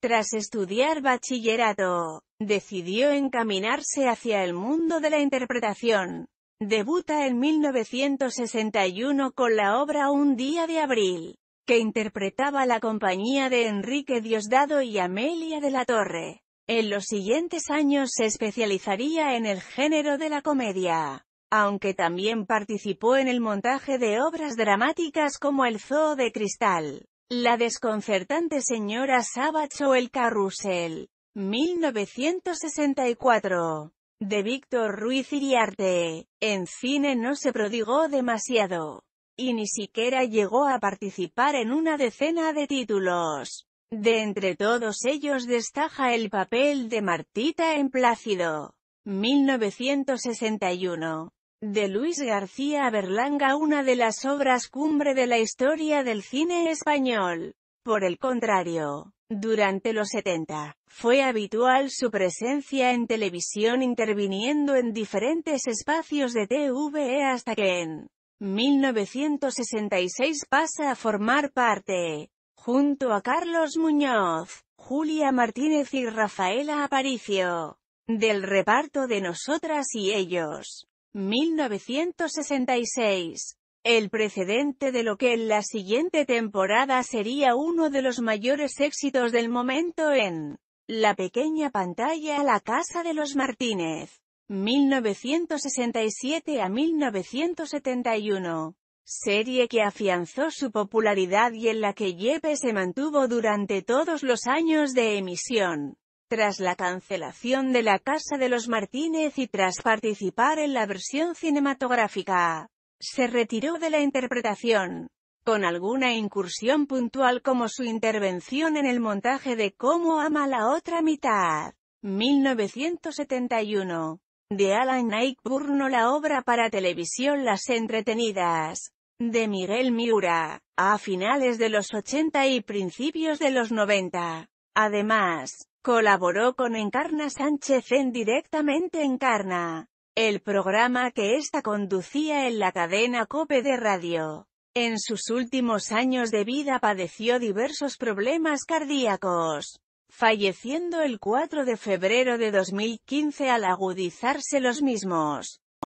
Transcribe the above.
Tras estudiar bachillerato, decidió encaminarse hacia el mundo de la interpretación. Debuta en 1961 con la obra Un día de abril, que interpretaba la compañía de Enrique Diosdado y Amelia de la Torre. En los siguientes años se especializaría en el género de la comedia, aunque también participó en el montaje de obras dramáticas como El Zoo de Cristal. La desconcertante señora sabacho o el carrusel. 1964. De Víctor Ruiz Iriarte. En cine no se prodigó demasiado. Y ni siquiera llegó a participar en una decena de títulos. De entre todos ellos destaja el papel de Martita en Plácido. 1961 de Luis García Berlanga una de las obras cumbre de la historia del cine español. Por el contrario, durante los 70, fue habitual su presencia en televisión interviniendo en diferentes espacios de TV hasta que en 1966 pasa a formar parte, junto a Carlos Muñoz, Julia Martínez y Rafaela Aparicio, del reparto de Nosotras y Ellos. 1966. El precedente de lo que en la siguiente temporada sería uno de los mayores éxitos del momento en la pequeña pantalla a La Casa de los Martínez. 1967 a 1971. Serie que afianzó su popularidad y en la que Yepes se mantuvo durante todos los años de emisión. Tras la cancelación de La Casa de los Martínez y tras participar en la versión cinematográfica, se retiró de la interpretación, con alguna incursión puntual como su intervención en el montaje de Cómo ama la otra mitad, 1971, de Alan burno la obra para televisión Las Entretenidas, de Miguel Miura, a finales de los 80 y principios de los 90. Además, colaboró con Encarna Sánchez en Directamente Encarna, el programa que ésta conducía en la cadena COPE de radio. En sus últimos años de vida padeció diversos problemas cardíacos, falleciendo el 4 de febrero de 2015 al agudizarse los mismos.